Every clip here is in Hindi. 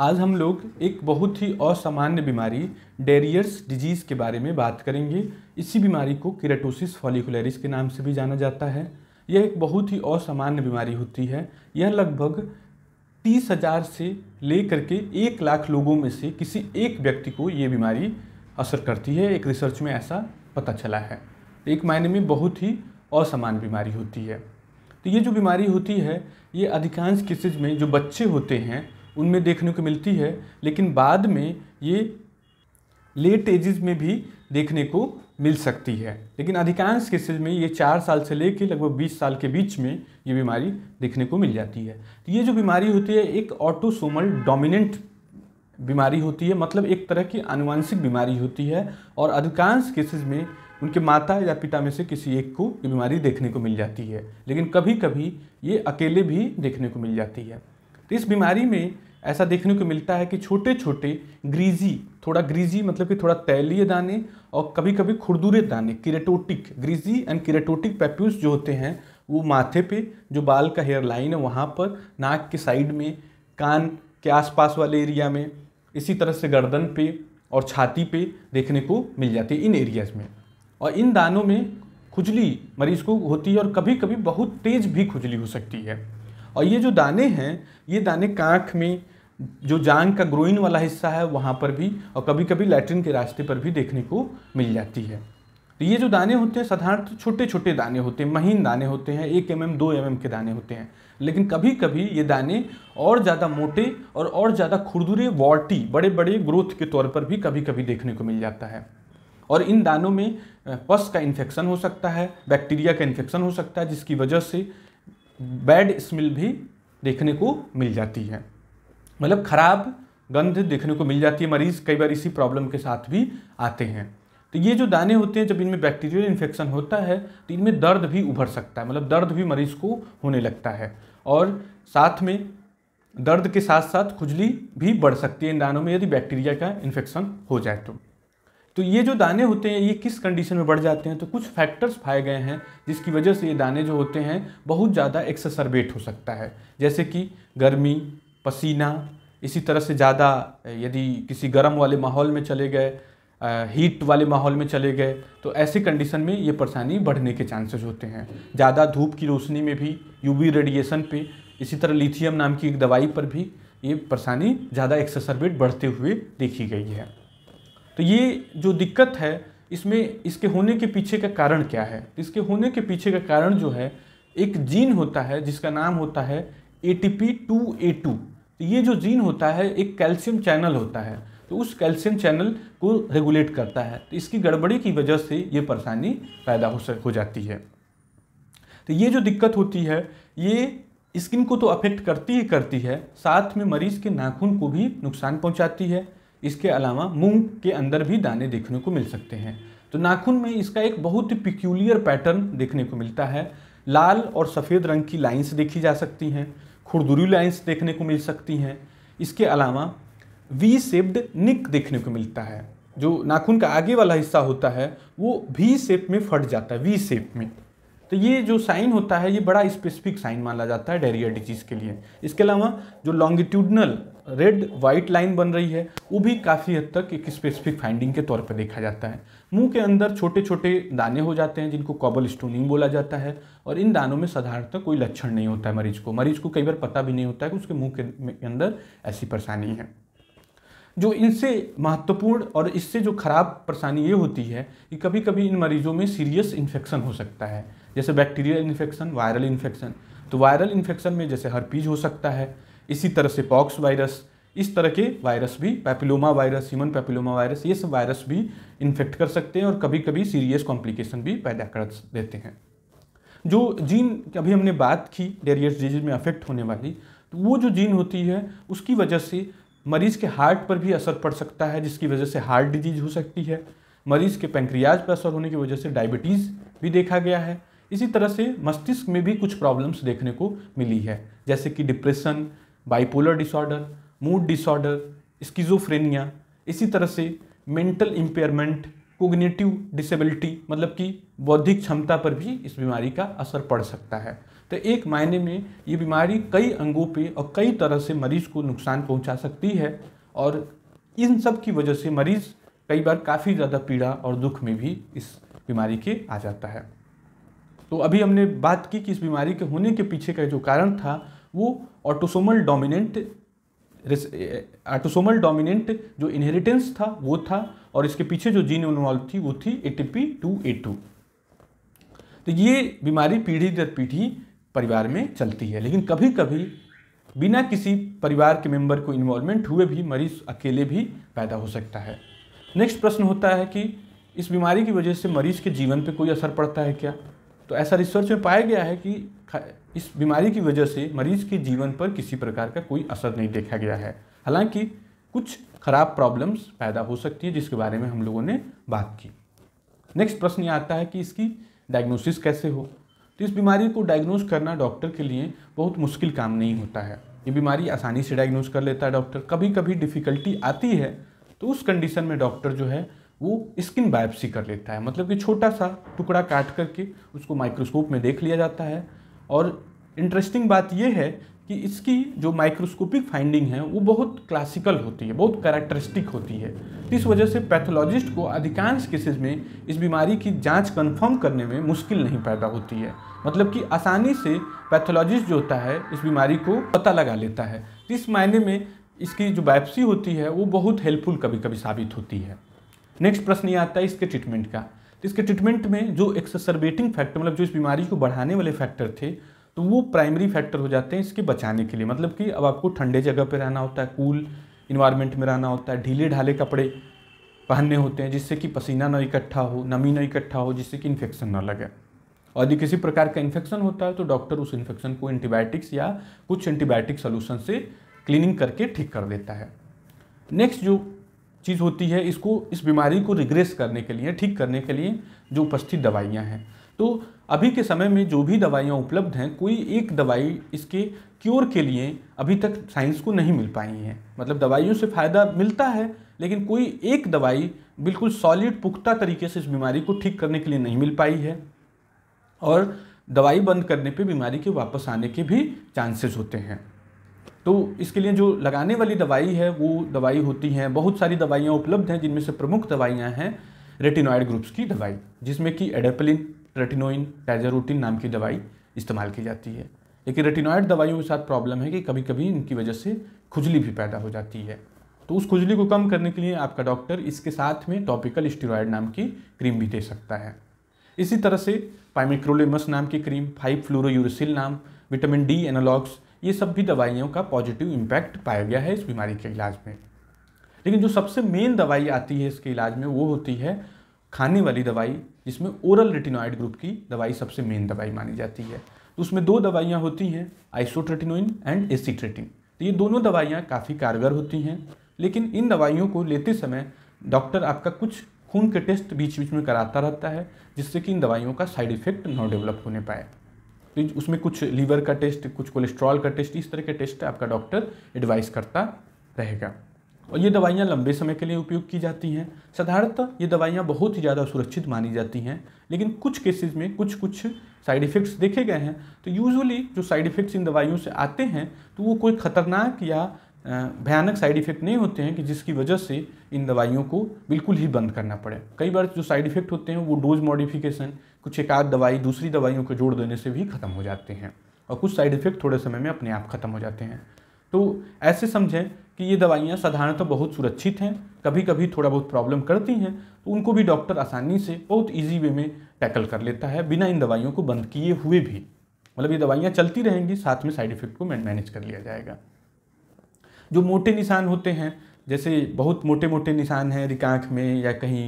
आज हम लोग एक बहुत ही असामान्य बीमारी डेरियर्स डिजीज़ के बारे में बात करेंगे इसी बीमारी को किराटोसिस फॉलिकुलरिस के नाम से भी जाना जाता है यह एक बहुत ही असामान्य बीमारी होती है यह लगभग तीस हज़ार से लेकर के एक लाख लोगों में से किसी एक व्यक्ति को ये बीमारी असर करती है एक रिसर्च में ऐसा पता चला है एक मायने में बहुत ही असामान्य बीमारी होती है तो ये जो बीमारी होती है ये अधिकांश केसेज में जो बच्चे होते हैं उनमें देखने को मिलती है लेकिन बाद में ये लेट एजेस में भी देखने को मिल सकती है लेकिन अधिकांश केसेज में ये चार साल से लेकर लगभग बीस साल के बीच में ये बीमारी देखने को मिल जाती है तो ये जो बीमारी होती है एक ऑटोसोमल डोमिनेंट बीमारी होती है मतलब एक तरह की आनुवांशिक बीमारी होती है और अधिकांश केसेज में उनके माता या पिता में से किसी एक को ये बीमारी देखने को मिल जाती है लेकिन कभी कभी ये अकेले भी देखने को मिल जाती है तो इस बीमारी में ऐसा देखने को मिलता है कि छोटे छोटे ग्रीजी थोड़ा ग्रीजी मतलब कि थोड़ा तैलीय दाने और कभी कभी खुरदुरे दाने keratotic greasy and keratotic papules जो होते हैं वो माथे पे जो बाल का हेयर लाइन है वहाँ पर नाक के साइड में कान के आसपास वाले एरिया में इसी तरह से गर्दन पे और छाती पे देखने को मिल जाती है इन एरियाज़ में और इन दानों में खुजली मरीज़ को होती है और कभी कभी बहुत तेज़ भी खुजली हो सकती है और ये जो दाने हैं ये दाने कांख में जो जांग का ग्रोइन वाला हिस्सा है वहाँ पर भी और कभी कभी लैटरिन के रास्ते पर भी देखने को मिल जाती है तो ये जो दाने होते हैं साधारणतः छोटे छोटे दाने होते हैं महीन दाने होते हैं एक एम एम दो एम एम के दाने होते हैं लेकिन कभी कभी ये दाने और ज़्यादा मोटे और और ज़्यादा खुरदुरे वॉल्टी बड़े बड़े ग्रोथ के तौर पर भी कभी कभी देखने को मिल जाता है और इन दानों में पस का इन्फेक्शन हो सकता है बैक्टीरिया का इन्फेक्शन हो सकता है जिसकी वजह से बैड स्मेल भी देखने को मिल जाती है मतलब खराब गंध देखने को मिल जाती है मरीज़ कई बार इसी प्रॉब्लम के साथ भी आते हैं तो ये जो दाने होते हैं जब इनमें बैक्टीरियल इन्फेक्शन होता है तो इनमें दर्द भी उभर सकता है मतलब दर्द भी मरीज़ को होने लगता है और साथ में दर्द के साथ साथ खुजली भी बढ़ सकती है इन दानों में यदि बैक्टीरिया का इन्फेक्शन हो जाए तो तो ये जो दाने होते हैं ये किस कंडीशन में बढ़ जाते हैं तो कुछ फैक्टर्स पाए गए हैं जिसकी वजह से ये दाने जो होते हैं बहुत ज़्यादा एक्सरसरबेट हो सकता है जैसे कि गर्मी पसीना इसी तरह से ज़्यादा यदि किसी गर्म वाले माहौल में चले गए हीट वाले माहौल में चले गए तो ऐसे कंडीशन में ये परेशानी बढ़ने के चांसेस होते हैं ज़्यादा धूप की रोशनी में भी यूवी रेडिएशन पे इसी तरह लिथियम नाम की एक दवाई पर भी ये परेशानी ज़्यादा एक्सेसरबेट बढ़ते हुए देखी गई है तो ये जो दिक्कत है इसमें इसके होने के पीछे का कारण क्या है इसके होने के पीछे का कारण जो है एक जीन होता है जिसका नाम होता है A T P two A two तो ये जो जीन होता है एक कैल्शियम चैनल होता है तो उस कैल्शियम चैनल को रेगुलेट करता है तो इसकी गड़बड़ी की वजह से ये परेशानी पैदा हो सक हो जाती है तो ये जो दिक्कत होती है ये स्किन को तो अफेक्ट करती ही करती है साथ में मरीज़ के नाखून को भी नुकसान पहुंचाती है इसके अलावा मूंग के अंदर भी दाने देखने को मिल सकते हैं तो नाखून में इसका एक बहुत ही पिक्यूलियर पैटर्न देखने को मिलता है लाल और सफ़ेद रंग की लाइंस देखी जा सकती हैं खुरदुरी लाइंस देखने को मिल सकती हैं इसके अलावा वी शेप्ड निक देखने को मिलता है जो नाखून का आगे वाला हिस्सा होता है वो वी सेप में फट जाता है वी शेप में तो ये जो साइन होता है ये बड़ा स्पेसिफिक साइन माना जाता है डायरिया डिजीज़ के लिए इसके अलावा जो लॉन्गिट्यूडनल रेड वाइट लाइन बन रही है वो भी काफ़ी हद तक एक स्पेसिफिक फाइंडिंग के तौर पर देखा जाता है मुंह के अंदर छोटे छोटे दाने हो जाते हैं जिनको कॉबल स्टोनिंग बोला जाता है और इन दानों में साधारणतः कोई लक्षण नहीं होता है मरीज को मरीज को कई बार पता भी नहीं होता है कि उसके मुँह के अंदर ऐसी परेशानी है जो इनसे महत्वपूर्ण और इससे जो खराब परेशानी ये होती है कि कभी कभी इन मरीजों में सीरियस इन्फेक्शन हो सकता है जैसे बैक्टीरियल इन्फेक्शन वायरल इन्फेक्शन तो वायरल इन्फेक्शन में जैसे हर्पीज हो सकता है इसी तरह से पॉक्स वायरस इस तरह के वायरस भी papilloma virus human papilloma virus ये सब वायरस भी इन्फेक्ट कर सकते हैं और कभी कभी सीरियस कॉम्प्लिकेशन भी पैदा कर देते हैं जो जीन अभी हमने बात की डेरियस डिजीज में अफेक्ट होने वाली तो वो जो जीन होती है उसकी वजह से मरीज़ के हार्ट पर भी असर पड़ सकता है जिसकी वजह से हार्ट डिजीज हो सकती है मरीज़ के पेंक्रियाज पर असर होने की वजह से डायबिटीज़ भी देखा गया है इसी तरह से मस्तिष्क में भी कुछ प्रॉब्लम्स देखने को मिली है जैसे कि depression bipolar disorder mood disorder schizophrenia इसी तरह से मेंटल इम्पेयरमेंट कोग्नेटिव डिसेबिलिटी मतलब कि बौद्धिक क्षमता पर भी इस बीमारी का असर पड़ सकता है तो एक मायने में ये बीमारी कई अंगों पे और कई तरह से मरीज को नुकसान पहुंचा सकती है और इन सब की वजह से मरीज़ कई बार काफ़ी ज़्यादा पीड़ा और दुख में भी इस बीमारी के आ जाता है तो अभी हमने बात की कि इस बीमारी के होने के पीछे का जो कारण था वो ऑटोसोमल डोमिनेंट ऑटोसोमल डोमिनेंट जो इनहेरिटेंस था वो था और इसके पीछे जो जीन इन्वॉल्व थी वो थी A T P two A two तो ये बीमारी पीढ़ी दर पीढ़ी परिवार में चलती है लेकिन कभी कभी बिना किसी परिवार के मेंबर को इन्वॉल्वमेंट हुए भी मरीज अकेले भी पैदा हो सकता है नेक्स्ट प्रश्न होता है कि इस बीमारी की वजह से मरीज के जीवन पर कोई असर पड़ता है क्या तो ऐसा रिसर्च में पाया गया है कि इस बीमारी की वजह से मरीज के जीवन पर किसी प्रकार का कोई असर नहीं देखा गया है हालांकि कुछ खराब प्रॉब्लम्स पैदा हो सकती है जिसके बारे में हम लोगों ने बात की नेक्स्ट प्रश्न ये आता है कि इसकी डायग्नोसिस कैसे हो तो इस बीमारी को डायग्नोज करना डॉक्टर के लिए बहुत मुश्किल काम नहीं होता है ये बीमारी आसानी से डायग्नोज कर लेता है डॉक्टर कभी कभी डिफ़िकल्टी आती है तो उस कंडीशन में डॉक्टर जो है वो स्किन बायोप्सी कर लेता है मतलब कि छोटा सा टुकड़ा काट करके उसको माइक्रोस्कोप में देख लिया जाता है और इंटरेस्टिंग बात यह है कि इसकी जो माइक्रोस्कोपिक फाइंडिंग है वो बहुत क्लासिकल होती है बहुत कैरेक्टरिस्टिक होती है तो इस वजह से पैथोलॉजिस्ट को अधिकांश केसेस में इस बीमारी की जांच कंफर्म करने में मुश्किल नहीं पैदा होती है मतलब कि आसानी से पैथोलॉजिस्ट जो होता है इस बीमारी को पता लगा लेता है तो इस मायने में इसकी जो बायोप्सी होती है वो बहुत हेल्पफुल कभी कभी साबित होती है नेक्स्ट प्रश्न ये आता है इसके ट्रीटमेंट का तो इसके ट्रीटमेंट में जो एक्सर्बेटिंग फैक्टर मतलब जो इस बीमारी को बढ़ाने वाले फैक्टर थे तो वो प्राइमरी फैक्टर हो जाते हैं इसके बचाने के लिए मतलब कि अब आपको ठंडे जगह पर रहना होता है कूल इन्वायरमेंट में रहना होता है ढीले ढाले कपड़े पहनने होते हैं जिससे कि पसीना ना इकट्ठा हो नमी ना इकट्ठा हो जिससे कि इन्फेक्शन ना लगे और यदि किसी प्रकार का इन्फेक्शन होता है तो डॉक्टर उस इन्फेक्शन को एंटीबायोटिक्स या कुछ एंटीबायोटिक सोल्यूशन से क्लीनिंग करके ठीक कर देता है नेक्स्ट जो चीज़ होती है इसको इस बीमारी को रिग्रेस करने के लिए ठीक करने के लिए जो उपस्थित दवाइयाँ हैं तो अभी के समय में जो भी दवाइयाँ उपलब्ध हैं कोई एक दवाई इसके क्योर के लिए अभी तक साइंस को नहीं मिल पाई हैं मतलब दवाइयों से फ़ायदा मिलता है लेकिन कोई एक दवाई बिल्कुल सॉलिड पुख्ता तरीके से इस बीमारी को ठीक करने के लिए नहीं मिल पाई है और दवाई बंद करने पे बीमारी के वापस आने के भी चांसेस होते हैं तो इसके लिए जो लगाने वाली दवाई है वो दवाई होती हैं बहुत सारी दवाइयाँ उपलब्ध हैं जिनमें से प्रमुख दवाइयाँ हैं रेटिनॉइड ग्रुप्स की दवाई जिसमें कि एडेपलिन रेटिनोइन टाइजरोटिन नाम की दवाई इस्तेमाल की जाती है लेकिन रेटिनॉइड दवाइयों के साथ प्रॉब्लम है कि कभी कभी इनकी वजह से खुजली भी पैदा हो जाती है तो उस खुजली को कम करने के लिए आपका डॉक्टर इसके साथ में टॉपिकल स्टीरॉयड नाम की क्रीम भी दे सकता है इसी तरह से पाइमिक्रोलेमस नाम की क्रीम फाइव फ्लोरोसिल नाम विटामिन डी एनालॉग्स ये सब भी दवाइयों का पॉजिटिव इम्पैक्ट पाया गया है इस बीमारी के इलाज में लेकिन जो सबसे मेन दवाई आती है इसके इलाज में वो होती है खाने वाली दवाई जिसमें ओरल रेटिनॉइड ग्रुप की दवाई सबसे मेन दवाई मानी जाती है तो उसमें दो दवाइयाँ होती हैं आइसोट्रेटिनोइन एंड एसीट्रेटिन तो ये दोनों दवाइयाँ काफ़ी कारगर होती हैं लेकिन इन दवाइयों को लेते समय डॉक्टर आपका कुछ खून के टेस्ट बीच बीच में कराता रहता है जिससे कि इन दवाइयों का साइड इफेक्ट न डेवलप होने पाए तो उसमें कुछ लीवर का टेस्ट कुछ कोलेस्ट्रॉल का टेस्ट इस तरह के टेस्ट आपका डॉक्टर एडवाइस करता रहेगा और ये दवाइयाँ लंबे समय के लिए उपयोग की जाती हैं साधारणतः ये दवाइयाँ बहुत ही ज़्यादा सुरक्षित मानी जाती हैं लेकिन कुछ केसेस में कुछ कुछ साइड इफ़ेक्ट्स देखे गए हैं तो यूजुअली जो साइड इफ़ेक्ट्स इन दवाइयों से आते हैं तो वो कोई ख़तरनाक या भयानक साइड इफ़ेक्ट नहीं होते हैं कि जिसकी वजह से इन दवाइयों को बिल्कुल ही बंद करना पड़े कई बार जो साइड इफ़ेक्ट होते हैं वो डोज मॉडिफिकेशन कुछ एक आध दवाई दूसरी दवाइयों को जोड़ देने से भी ख़त्म हो जाते हैं और कुछ साइड इफ़ेक्ट थोड़े समय में अपने आप ख़त्म हो जाते हैं तो ऐसे समझें कि ये दवाइयाँ साधारणतः तो बहुत सुरक्षित हैं कभी कभी थोड़ा बहुत प्रॉब्लम करती हैं तो उनको भी डॉक्टर आसानी से बहुत ईजी वे में टैकल कर लेता है बिना इन दवाइयों को बंद किए हुए भी मतलब ये दवाइयाँ चलती रहेंगी साथ में साइड इफ़ेक्ट को मैनेज कर लिया जाएगा जो मोटे निशान होते हैं जैसे बहुत मोटे मोटे निशान हैं रिकांख में या कहीं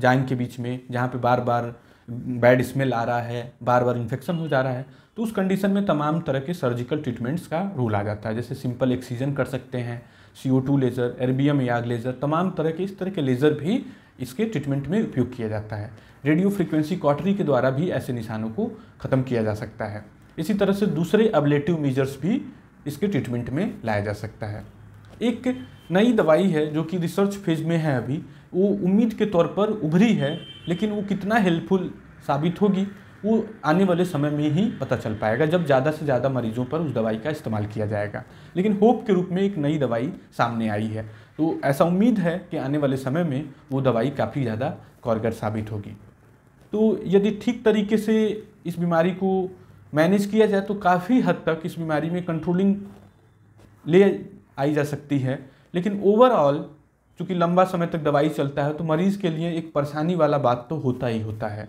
जांग के बीच में जहाँ पे बार बार बैड स्मेल आ रहा है बार बार इन्फेक्शन हो जा रहा है तो उस कंडीशन में तमाम तरह के सर्जिकल ट्रीटमेंट्स का रूल आ जाता है जैसे सिंपल एक्सीजन कर सकते हैं C O two laser erbium YAG laser तमाम तरह के इस तरह के लेज़र भी इसके ट्रीटमेंट में उपयोग किया जाता है रेडियो फ्रिक्वेंसी कॉटरी के द्वारा भी ऐसे निशानों को ख़त्म किया जा सकता है इसी तरह से दूसरे अबलेटिव मेजर्स भी इसके ट्रीटमेंट में लाया जा सकता है एक नई दवाई है जो कि रिसर्च फेज में है अभी वो उम्मीद के तौर पर उभरी है लेकिन वो कितना हेल्पफुल साबित होगी वो आने वाले समय में ही पता चल पाएगा जब ज़्यादा से ज़्यादा मरीजों पर उस दवाई का इस्तेमाल किया जाएगा लेकिन होप के रूप में एक नई दवाई सामने आई है तो ऐसा उम्मीद है कि आने वाले समय में वो दवाई काफ़ी ज़्यादा कारगर साबित होगी तो यदि ठीक तरीके से इस बीमारी को मैनेज किया जाए तो काफ़ी हद तक इस बीमारी में कंट्रोलिंग ले आई जा सकती है लेकिन ओवरऑल चूँकि लंबा समय तक दवाई चलता है तो मरीज़ के लिए एक परेशानी वाला बात तो होता ही होता है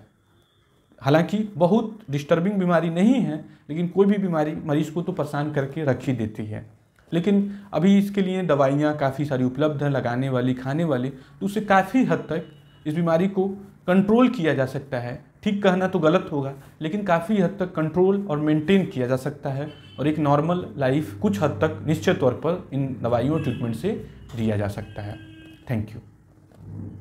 हालांकि बहुत डिस्टर्बिंग बीमारी नहीं है लेकिन कोई भी बीमारी मरीज़ को तो परेशान करके रख ही देती है लेकिन अभी इसके लिए दवाइयाँ काफ़ी सारी उपलब्ध हैं लगाने वाली खाने वाली तो उससे काफ़ी हद तक इस बीमारी को कंट्रोल किया जा सकता है ठीक कहना तो गलत होगा लेकिन काफ़ी हद तक कंट्रोल और मेंटेन किया जा सकता है और एक नॉर्मल लाइफ कुछ हद तक निश्चित तौर पर इन दवाइयों और ट्रीटमेंट से दिया जा सकता है थैंक यू